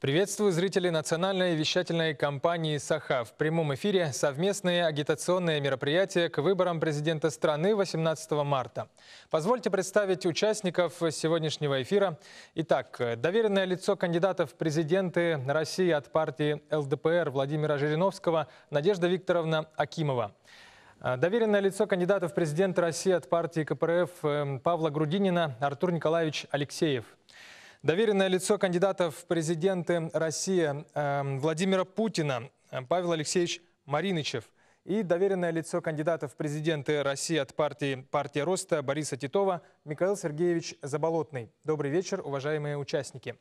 Приветствую зрителей национальной вещательной компании «Саха». В прямом эфире совместные агитационные мероприятия к выборам президента страны 18 марта. Позвольте представить участников сегодняшнего эфира. Итак, доверенное лицо кандидатов в президенты России от партии ЛДПР Владимира Жириновского Надежда Викторовна Акимова. Доверенное лицо кандидатов в президенты России от партии КПРФ эм, Павла Грудинина Артур Николаевич Алексеев – Доверенное лицо кандидата в президенты России эм, Владимира Путина э, Павел Алексеевич Мариничев и доверенное лицо кандидата в президенты России от партии «Партия Роста» Бориса Титова Михаил Сергеевич Заболотный. Добрый вечер, уважаемые участники.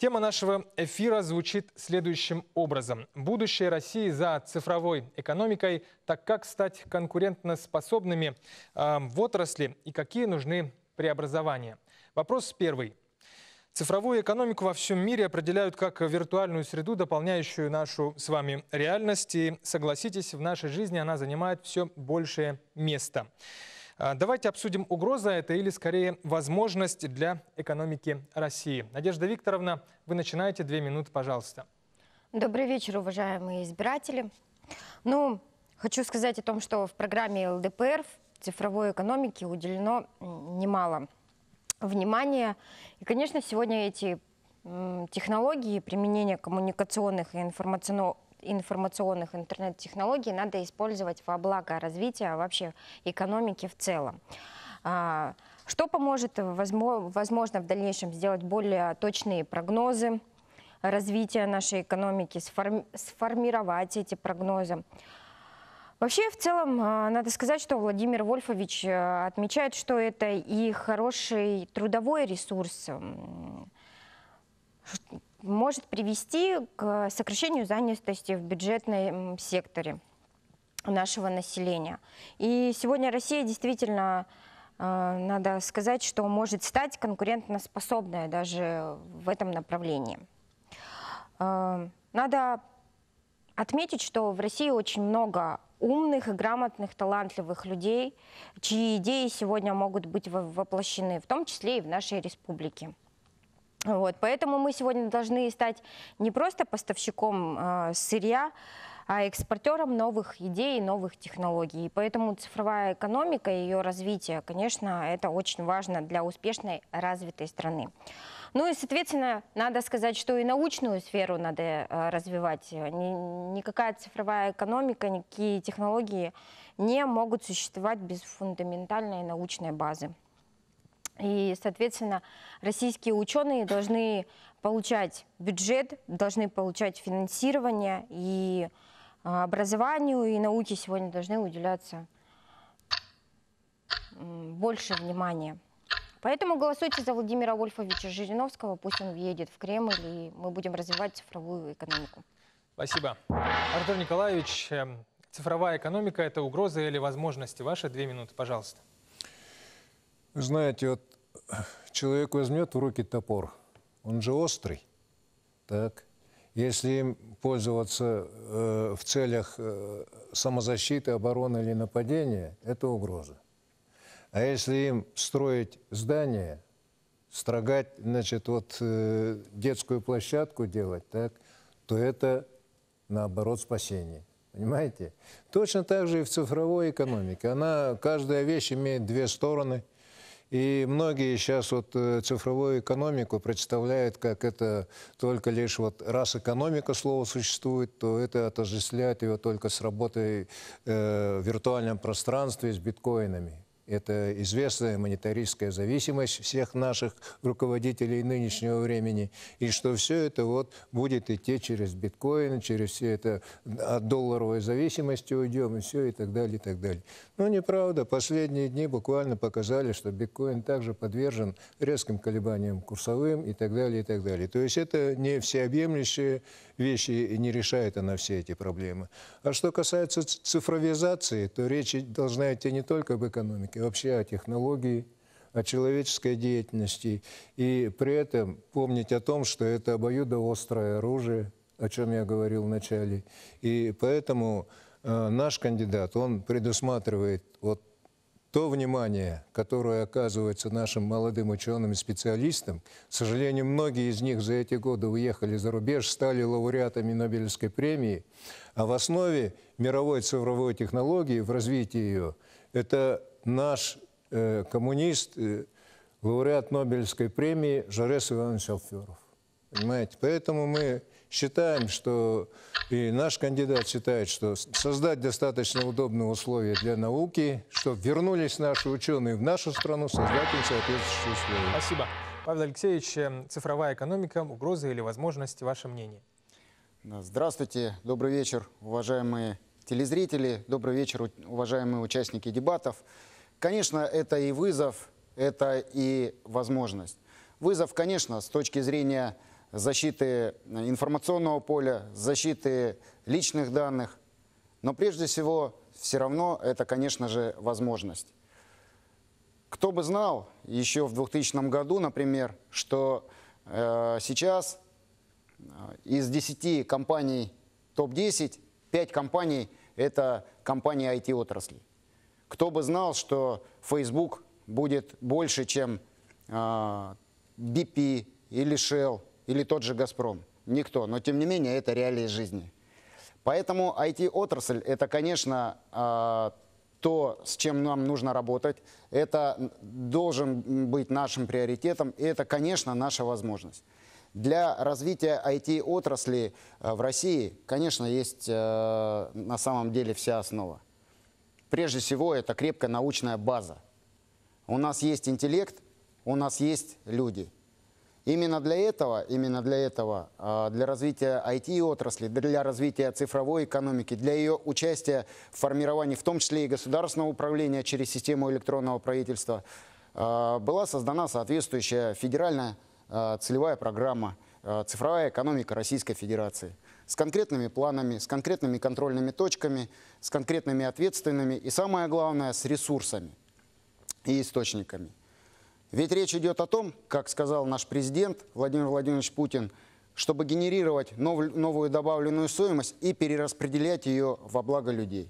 Тема нашего эфира звучит следующим образом. Будущее России за цифровой экономикой, так как стать конкурентоспособными эм, в отрасли и какие нужны преобразования. Вопрос первый. Цифровую экономику во всем мире определяют как виртуальную среду, дополняющую нашу с вами реальность. И согласитесь, в нашей жизни она занимает все большее место. А, давайте обсудим, угроза это или скорее возможность для экономики России. Надежда Викторовна, вы начинаете. Две минуты, пожалуйста. Добрый вечер, уважаемые избиратели. Ну, хочу сказать о том, что в программе ЛДПР в цифровой экономике уделено немало внимание. И, конечно, сегодня эти технологии, применение коммуникационных и информационных информационных интернет-технологий надо использовать во благо развития а вообще экономики в целом. А, что поможет, возможно, в дальнейшем сделать более точные прогнозы развития нашей экономики, сформировать эти прогнозы. Вообще, в целом, а, надо сказать, что Владимир Вольфович э, отмечает, что это и хороший трудовой ресурс может привести к сокращению занятости в бюджетном секторе нашего населения. И сегодня Россия действительно, а, надо сказать, что может стать конкурентоспособной даже в этом направлении. А, надо отметить, что в России очень много умных и грамотных, талантливых людей, чьи идеи сегодня могут быть воплощены, в том числе и в нашей республике. Вот, поэтому мы сегодня должны стать не просто поставщиком э, сырья, а экспортером новых идей, новых технологий. поэтому цифровая экономика и ее развитие, конечно, это очень важно для успешной развитой страны. Ну и, соответственно, надо сказать, что и научную сферу надо э, развивать. Никакая цифровая экономика, никакие технологии не могут существовать без фундаментальной научной базы. И, соответственно, российские ученые должны получать бюджет, должны получать финансирование и а, образованию и науке сегодня должны уделяться больше внимания. Поэтому голосуйте за Владимира Вольфовича Жириновского, пусть он въедет в Кремль, и мы будем развивать цифровую экономику. Спасибо. Артур Николаевич, эм, цифровая экономика – это угроза или возможности? Ваши две минуты, пожалуйста. Вы знаете, вот э, человек возьмет в руки топор, он же острый, так – если им пользоваться э, в целях э, самозащиты, обороны или нападения, это угроза. А если им строить здание, строгать, значит, вот э, детскую площадку делать, так, то это, наоборот, спасение. Понимаете? Точно так же и в цифровой экономике. Она, каждая вещь имеет две стороны – и многие сейчас вот э, цифровую экономику представляют, как это только лишь вот раз экономика слово существует, то это отождествляет его только с работой э, в виртуальном пространстве с биткоинами. Это известная монетаристская зависимость всех наших руководителей нынешнего времени. И что все это вот будет идти через биткоин, через все это от а, долларовой зависимости уйдем и все и так далее, и так далее. Но ну, неправда. Последние дни буквально показали, что биткоин также подвержен резким колебаниям курсовым и так далее, и так далее. То есть это не всеобъемлющее вещи и не решает она все эти проблемы. А что касается цифровизации, то речь должна идти не только об экономике, а вообще о технологии, о человеческой деятельности. И при этом помнить о том, что это обоюдоострое оружие, о чем я говорил в начале. И поэтому э, наш кандидат, он предусматривает вот то внимание, которое оказывается нашим молодым ученым и специалистам, к сожалению, многие из них за эти годы уехали за рубеж, стали лауреатами Нобелевской премии, а в основе мировой цифровой технологии, в развитии ее, это наш э, коммунист, э, лауреат Нобелевской премии Жарес Иванович Алферов. Понимаете? Поэтому мы считаем, что и наш кандидат считает, что создать достаточно удобные условия для науки, чтобы вернулись наши ученые в нашу страну, создать им соответствующие условия. Спасибо. Павел Алексеевич, э, цифровая экономика, угрозы или возможности, ваше мнение? Э, здравствуйте, добрый вечер, уважаемые телезрители, добрый вечер, уважаемые участники дебатов. Конечно, это и вызов, это и возможность. Вызов, конечно, с точки зрения защиты э, информационного поля, защиты личных данных. Но прежде всего, все равно это, конечно же, возможность. Кто бы знал еще в 2000 году, например, что э, сейчас э, из 10 компаний топ-10, 5 компаний – это компании IT-отрасли. Кто бы знал, что Facebook будет больше, чем э, BP или Shell – или тот же «Газпром». Никто. Но, тем не менее, это реалии жизни. Поэтому IT-отрасль – это, конечно, а, то, с чем нам нужно работать. Это должен быть нашим приоритетом. И это, конечно, наша возможность. Для развития IT-отрасли а, в России, конечно, есть а, на самом деле вся основа. Прежде всего, это крепкая научная база. У нас есть интеллект, у нас есть люди – Именно для этого, именно для этого, а, для развития IT-отрасли, для развития цифровой экономики, для ее участия в формировании, в том числе и государственного управления через систему электронного правительства, а, была создана соответствующая федеральная а, целевая программа «Цифровая экономика Российской Федерации» с конкретными планами, с конкретными контрольными точками, с конкретными ответственными и, самое главное, с ресурсами и источниками – ведь речь идет о том, как сказал наш президент Владимир Владимирович Путин, чтобы генерировать нов, новую добавленную стоимость и перераспределять ее во благо людей.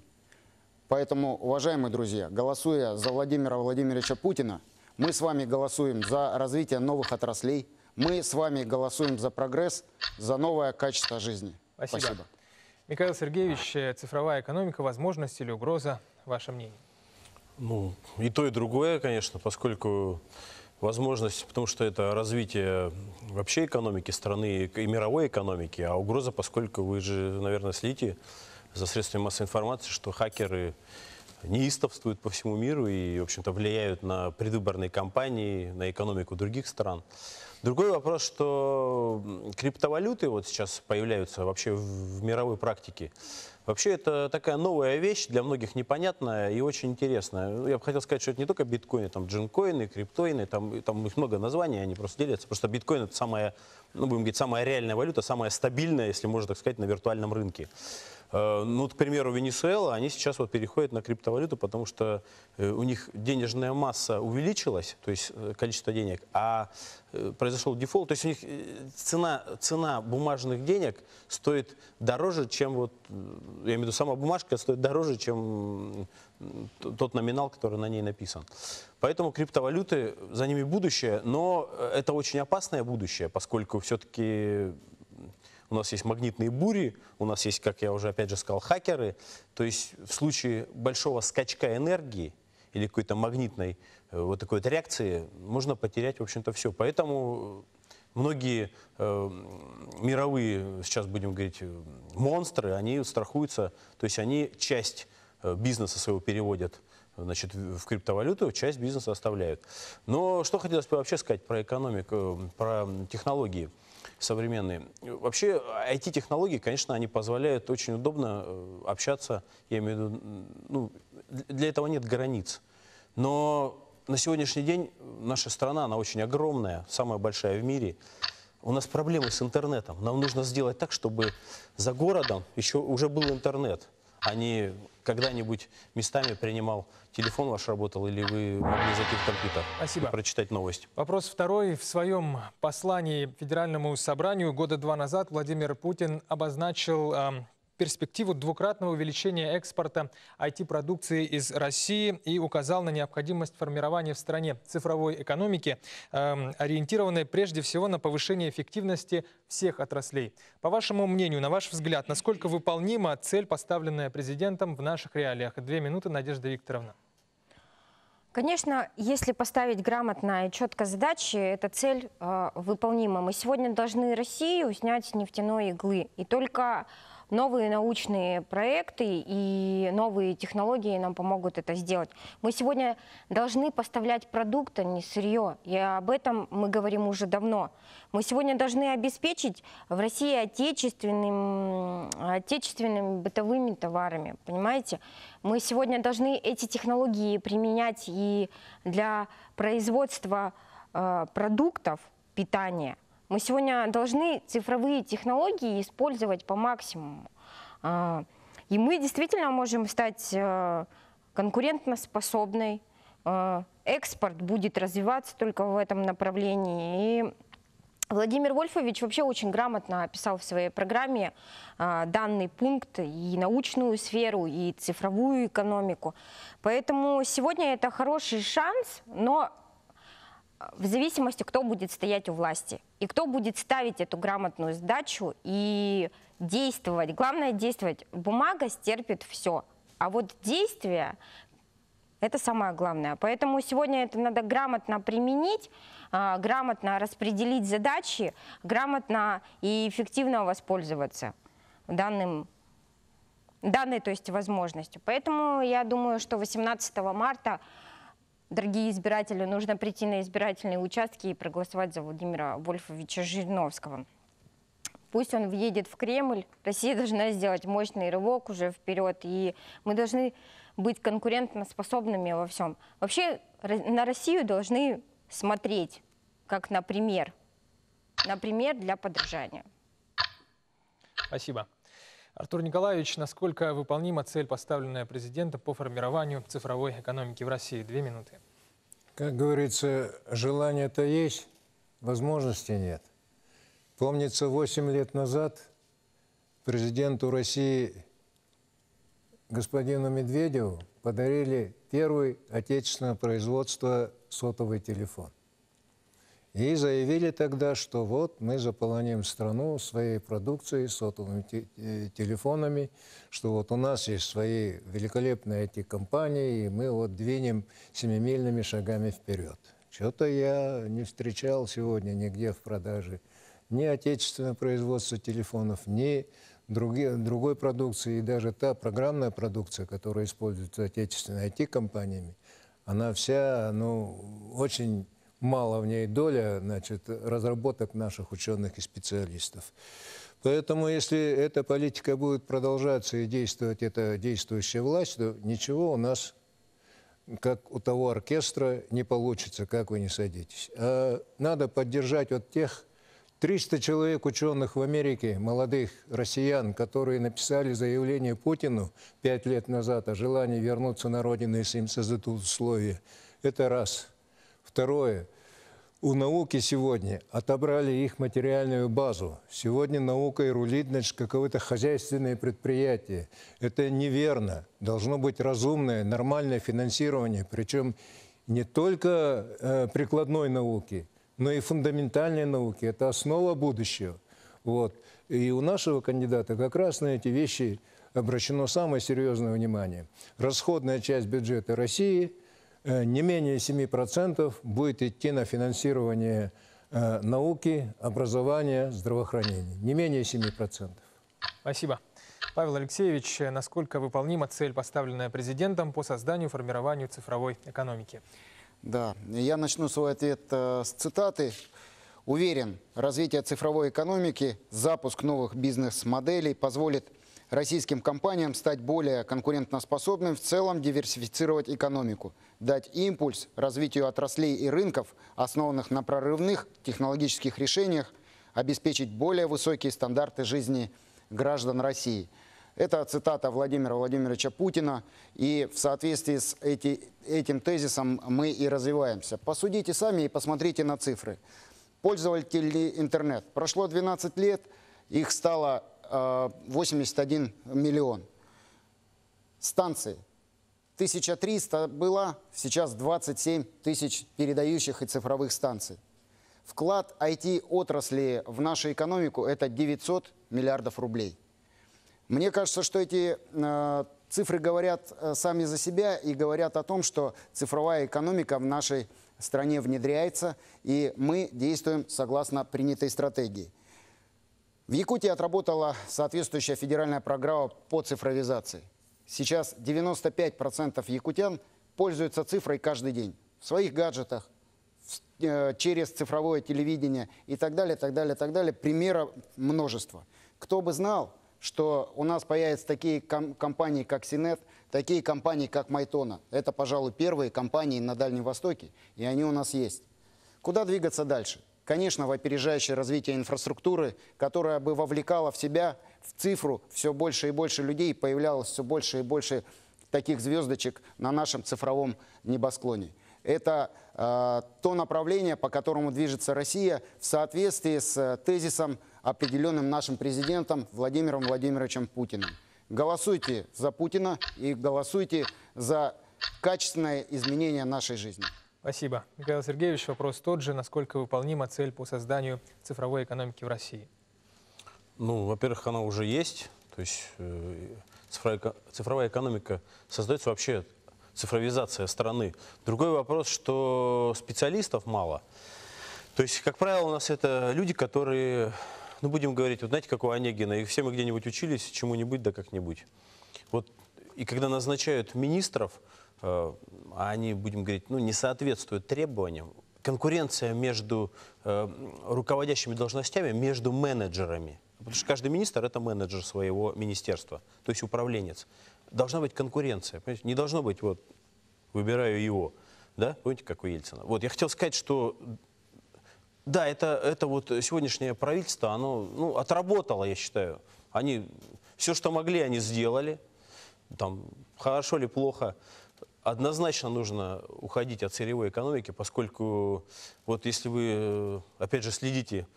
Поэтому, уважаемые друзья, голосуя за Владимира Владимировича Путина, мы с вами голосуем за развитие новых отраслей, мы с вами голосуем за прогресс, за новое качество жизни. Спасибо. Спасибо. Михаил Сергеевич, э, цифровая экономика, возможность или угроза? Ваше мнение? Ну, и то, и другое, конечно, поскольку возможность, потому что это развитие вообще экономики страны и мировой экономики, а угроза, поскольку вы же, наверное, следите за средствами массовой информации, что хакеры неистовствуют по всему миру и, в общем-то, влияют на предвыборные кампании, на экономику других стран. Другой вопрос, что криптовалюты вот сейчас появляются вообще в мировой практике. Вообще это такая новая вещь, для многих непонятная и очень интересная. Ну, я бы хотел сказать, что это не только биткоины, там джинкоины, криптоины, там, там их много названий, они просто делятся. Просто биткоин это самая, ну будем говорить, самая реальная валюта, самая стабильная, если можно так сказать, на виртуальном рынке. Э, ну, к примеру, Венесуэла, они сейчас вот переходят на криптовалюту, потому что э, у них денежная масса увеличилась, то есть э, количество денег, а произошел дефолт, то есть у них цена, цена бумажных денег стоит дороже, чем вот, я имею в виду, сама бумажка стоит дороже, чем тот номинал, который на ней написан. Поэтому криптовалюты, за ними будущее, но это очень опасное будущее, поскольку все-таки у нас есть магнитные бури, у нас есть, как я уже опять же сказал, хакеры. То есть в случае большого скачка энергии или какой-то магнитной э, вот такой вот реакции можно потерять, в общем-то, все. Поэтому э, многие э, мировые, сейчас будем говорить, э, монстры, они страхуются, то есть они часть бизнеса своего переводят значит, в криптовалюту часть бизнеса оставляют. Но что хотелось бы вообще сказать про экономику, про технологии современные. Вообще IT-технологии, конечно, они позволяют очень удобно э, общаться, я имею в виду, ну, для этого нет границ. Но на сегодняшний день наша страна, она очень огромная, самая большая в мире. У нас проблемы с интернетом. Нам нужно сделать так, чтобы за городом еще уже был интернет. Они когда-нибудь местами принимал телефон ваш работал, или вы могли зайти в компьютер Спасибо. и прочитать новость? Вопрос второй. В своем послании Федеральному собранию года два назад Владимир Путин обозначил э, перспективу двукратного увеличения экспорта IT-продукции из России и указал на необходимость формирования в стране цифровой экономики, эм, ориентированной прежде всего на повышение эффективности всех отраслей. По вашему мнению, на ваш взгляд, насколько выполнима цель, поставленная президентом в наших реалиях? Две минуты, Надежда Викторовна. Конечно, если поставить грамотно и четко задачи, эта цель э, выполнима. Мы сегодня должны Россию снять с нефтяной иглы. И только новые научные проекты и новые технологии нам помогут это сделать. Мы сегодня должны поставлять продукты, а не сырье. И об этом мы говорим уже давно. Мы сегодня должны обеспечить в России отечественным, отечественными бытовыми товарами, понимаете? Мы сегодня должны эти технологии применять и для производства э, продуктов питания – мы сегодня должны цифровые технологии использовать по максимуму. А, и мы действительно можем стать э, конкурентоспособной. Э, экспорт будет развиваться только в этом направлении. И Владимир Вольфович вообще очень грамотно описал в своей программе э, данный пункт и научную сферу, и цифровую экономику. Поэтому сегодня это хороший шанс, но в зависимости, кто будет стоять у власти и кто будет ставить эту грамотную сдачу и действовать. Главное действовать. Бумага стерпит все. А вот действие – это самое главное. Поэтому сегодня это надо грамотно применить, а, грамотно распределить задачи, грамотно и эффективно воспользоваться данным данной, то есть возможностью. Поэтому я думаю, что 18 марта Дорогие избиратели, нужно прийти на избирательные участки и проголосовать за Владимира Вольфовича Жириновского. Пусть он въедет в Кремль, Россия должна сделать мощный рывок уже вперед, и мы должны быть конкурентоспособными во всем. Вообще на Россию должны смотреть как на пример, на пример для подражания. Спасибо. Артур Николаевич, насколько выполнима цель, поставленная президентом по формированию цифровой экономики в России? Две минуты. Как говорится, желание-то есть, возможности нет. Помнится, 8 лет назад президенту России господину Медведеву подарили первый отечественного производства сотовый телефон. И заявили тогда, что вот мы заполоним страну своей продукцией, сотовыми э, телефонами, что вот у нас есть свои великолепные эти компании, и мы вот двинем семимильными шагами вперед. Что-то я не встречал сегодня нигде в продаже ни отечественного производства телефонов, ни другие, другой продукции, и даже та программная продукция, которая используется отечественными IT-компаниями, она вся, ну, очень мало в ней доля значит, разработок наших ученых и специалистов. Поэтому, если эта политика будет продолжаться и действовать эта действующая власть, то ничего у нас, как у того оркестра, не получится, как вы не садитесь. А надо поддержать вот тех 300 человек ученых в Америке, молодых россиян, которые написали заявление Путину пять лет назад о желании вернуться на родину, если им создадут условия. Это раз – Второе. У науки сегодня отобрали их материальную базу. Сегодня наука и рулит значит, какое-то хозяйственное предприятие. Это неверно. Должно быть разумное, нормальное финансирование. Причем не только э, прикладной науки, но и фундаментальной науки. Это основа будущего. Вот. И у нашего кандидата как раз на эти вещи обращено самое серьезное внимание. Расходная часть бюджета России – Э, не менее 7% будет идти на финансирование э, науки, образования, здравоохранения. Не менее 7%. Спасибо. Павел Алексеевич, насколько выполнима цель, поставленная президентом по созданию и формированию цифровой экономики? Да, я начну свой ответ э, с цитаты. Уверен, развитие цифровой экономики, запуск новых бизнес-моделей позволит российским компаниям стать более конкурентоспособным, в целом диверсифицировать экономику, дать импульс развитию отраслей и рынков, основанных на прорывных технологических решениях, обеспечить более высокие стандарты жизни граждан России. Это цитата Владимира Владимировича Путина, и в соответствии с эти, этим тезисом мы и развиваемся. Посудите сами и посмотрите на цифры. Пользователи интернет. Прошло 12 лет, их стало 81 э, миллион. Станции 1300 было, сейчас 27 тысяч передающих и цифровых станций. Вклад IT-отрасли в нашу экономику – это 900 миллиардов рублей. Мне кажется, что эти э, цифры говорят э, сами за себя и говорят о том, что цифровая экономика в нашей стране внедряется, и мы действуем согласно принятой стратегии – в Якутии отработала соответствующая федеральная программа по цифровизации. Сейчас 95% якутян пользуются цифрой каждый день. В своих гаджетах, э, через цифровое телевидение и так далее, так далее, так далее. Примеров множество. Кто бы знал, что у нас появятся такие компании, как Синет, такие компании, как Майтона. Это, пожалуй, первые компании на Дальнем Востоке, и они у нас есть. Куда двигаться дальше? конечно, в опережающее развитие инфраструктуры, которая бы вовлекала в себя, в цифру, все больше и больше людей, появлялось все больше и больше таких звездочек на нашем цифровом небосклоне. Это э, то направление, по которому движется Россия в соответствии с э, тезисом, определенным нашим президентом Владимиром Владимировичем Путиным. Голосуйте за Путина и голосуйте за качественное изменение нашей жизни. Спасибо. Михаил Сергеевич, вопрос тот же. Насколько выполнима цель по созданию цифровой экономики в России? Ну, во-первых, она уже есть. То есть э, цифровая, цифровая экономика создается вообще цифровизация страны. Другой вопрос, что специалистов мало. То есть, как правило, у нас это люди, которые, ну, будем говорить, вот знаете, как у Онегина, и все мы где-нибудь учились чему-нибудь да как-нибудь. Вот, и когда назначают министров, Э, они, будем говорить, ну, не соответствуют требованиям. Конкуренция между э, руководящими должностями, между менеджерами. Потому что каждый министр – это менеджер своего министерства, то есть управленец. Должна быть конкуренция. Понимаете? Не должно быть, вот, выбираю его. Да? Помните, как у Ельцина? Вот, я хотел сказать, что да, это, это вот сегодняшнее правительство, оно ну, отработало, я считаю. Они все, что могли, они сделали. Там, хорошо ли, плохо однозначно нужно уходить от сырьевой экономики, поскольку вот если вы, э, опять же, следите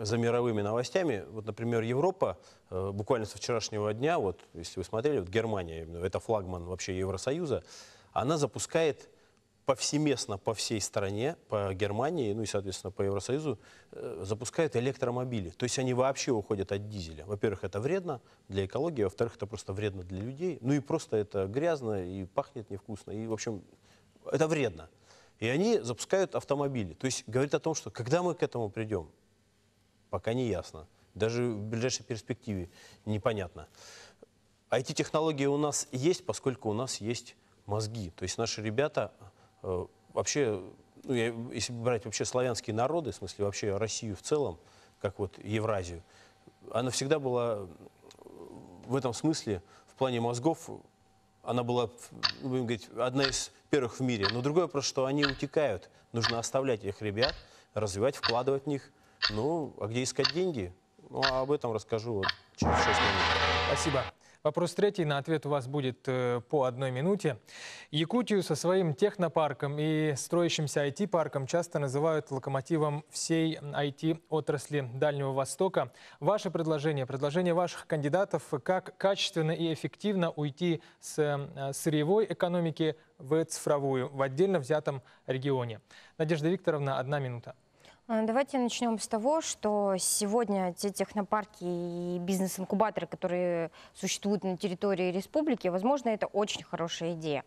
за мировыми новостями, вот, например, Европа, э, буквально со вчерашнего дня, вот, если вы смотрели, вот Германия, это флагман вообще Евросоюза, она запускает повсеместно по всей стране, по Германии, ну и, соответственно, по Евросоюзу, э, запускают электромобили. То есть они вообще уходят от дизеля. Во-первых, это вредно для экологии, во-вторых, это просто вредно для людей. Ну и просто это грязно и пахнет невкусно. И, в общем, это вредно. И они запускают автомобили. То есть говорит о том, что когда мы к этому придем, пока не ясно. Даже в ближайшей перспективе непонятно. IT-технологии а у нас есть, поскольку у нас есть мозги. То есть наши ребята Э, вообще, ну, я, если брать вообще славянские народы, в смысле вообще Россию в целом, как вот Евразию, она всегда была э, в этом смысле, в плане мозгов, она была, ну, будем говорить, одна из первых в мире. Но другое просто, что они утекают. Нужно оставлять их ребят, развивать, вкладывать в них. Ну, а где искать деньги? Ну, а об этом расскажу вот через 6 минут. Спасибо. Вопрос третий. На ответ у вас будет э, по одной минуте. Якутию со своим технопарком и строящимся IT-парком часто называют локомотивом всей IT-отрасли Дальнего Востока. Ваше предложение, предложение ваших кандидатов, как качественно и эффективно уйти с э, сырьевой экономики в цифровую в отдельно взятом регионе. Надежда Викторовна, одна минута. А, давайте начнем с того, что сегодня те технопарки и бизнес-инкубаторы, которые существуют на территории республики, возможно, это очень хорошая идея.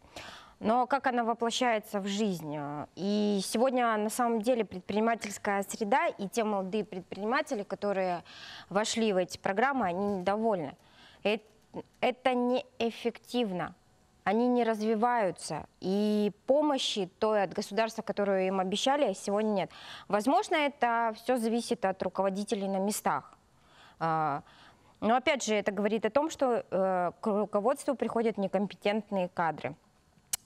Но как она воплощается в жизнь? И сегодня на самом деле предпринимательская среда и те молодые предприниматели, которые вошли в эти программы, они недовольны. Э, это неэффективно они не развиваются. И помощи той от государства, которую им обещали, сегодня нет. Возможно, это все зависит от руководителей на местах. А, но опять же, это говорит о том, что э, к руководству приходят некомпетентные кадры.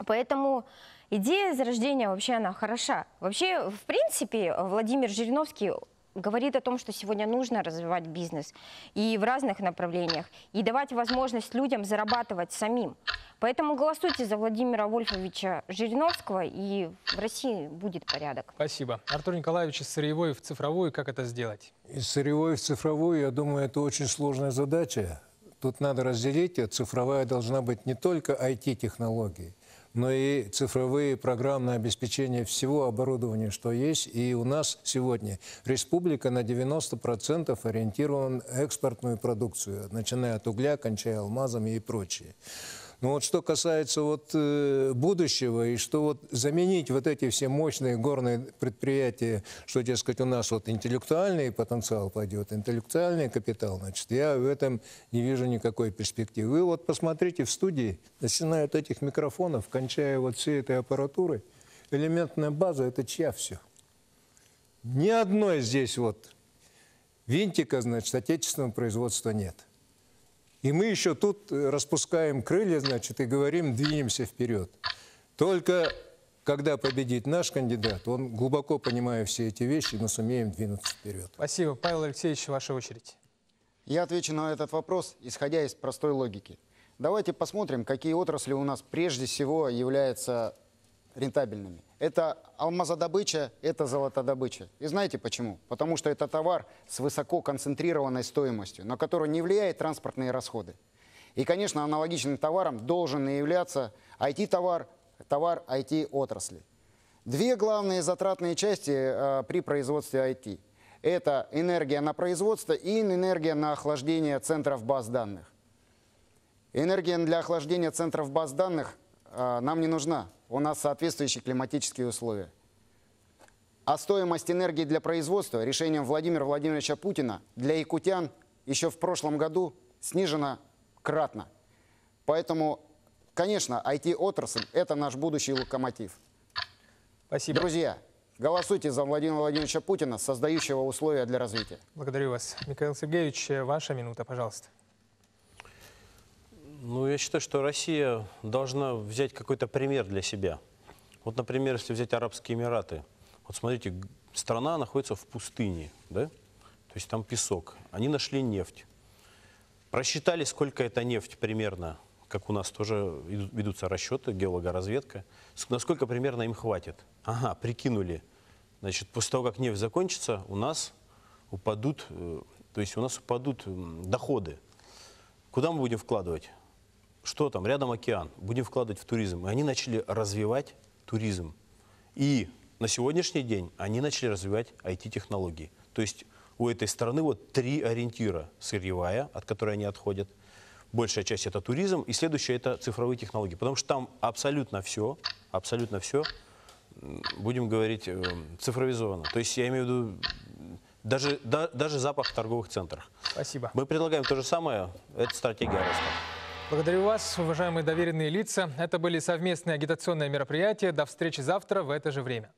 Поэтому идея зарождения вообще она хороша. Вообще, в принципе, Владимир Жириновский говорит о том, что сегодня нужно развивать бизнес и в разных направлениях, и давать возможность людям зарабатывать самим. Поэтому голосуйте за Владимира Вольфовича Жириновского, и в России будет порядок. Спасибо. Артур Николаевич, из сырьевой в цифровую, как это сделать? Из сырьевой в цифровую, я думаю, это очень сложная задача. Тут надо разделить ее. Цифровая должна быть не только it технологией но и цифровые программное обеспечение всего оборудования, что есть. И у нас сегодня республика на 90% ориентирована экспортную продукцию, начиная от угля, кончая алмазами и прочее. Но ну, вот что касается вот э, будущего, и что вот заменить вот эти все мощные горные предприятия, что, дескать, у нас вот интеллектуальный потенциал пойдет, интеллектуальный капитал, значит, я в этом не вижу никакой перспективы. Вы вот посмотрите в студии, начиная от этих микрофонов, кончая вот всей этой аппаратурой, элементная база – это чья все? Ни одной здесь вот винтика, значит, отечественного производства нет. И мы еще тут э, распускаем крылья, значит, и говорим, двинемся вперед. Только когда победит наш кандидат, он глубоко понимает все эти вещи, мы сумеем двинуться вперед. Спасибо. Павел Алексеевич, ваша очередь. Я отвечу на этот вопрос, исходя из простой логики. Давайте посмотрим, какие отрасли у нас прежде всего являются рентабельными. Это алмазодобыча, это золотодобыча. И знаете почему? Потому что это товар с высоко концентрированной стоимостью, на которую не влияют транспортные расходы. И, конечно, аналогичным товаром должен являться IT-товар, товар IT-отрасли. Две главные затратные части э, при производстве IT – это энергия на производство и энергия на охлаждение центров баз данных. Энергия для охлаждения центров баз данных э, нам не нужна, у нас соответствующие климатические условия. А стоимость энергии для производства решением Владимира Владимировича Путина для якутян еще в прошлом году снижена кратно. Поэтому, конечно, IT-отрасль – это наш будущий локомотив. Спасибо. Друзья, голосуйте за Владимира Владимировича Путина, создающего условия для развития. Благодарю вас. Михаил Сергеевич, ваша минута, пожалуйста. Ну, я считаю, что Россия должна взять какой-то пример для себя. Вот, например, если взять Арабские Эмираты. Вот смотрите, страна находится в пустыне, да? То есть там песок. Они нашли нефть. Просчитали, сколько это нефть примерно, как у нас тоже ведутся расчеты, геологоразведка. Насколько ну, примерно им хватит? Ага, прикинули. Значит, после того, как нефть закончится, у нас упадут, э, то есть у нас упадут доходы. Куда мы будем вкладывать? что там, рядом океан, будем вкладывать в туризм. И они начали развивать туризм. И на сегодняшний день они начали развивать IT-технологии. То есть у этой страны вот три ориентира. Сырьевая, от которой они отходят. Большая часть это туризм. И следующая это цифровые технологии. Потому что там абсолютно все, абсолютно все, будем говорить, э, цифровизовано. То есть я имею в виду даже, да, даже запах в торговых центрах. Спасибо. Мы предлагаем то же самое. Это стратегия роста. Благодарю вас, уважаемые доверенные лица. Это были совместные агитационные мероприятия. До встречи завтра в это же время.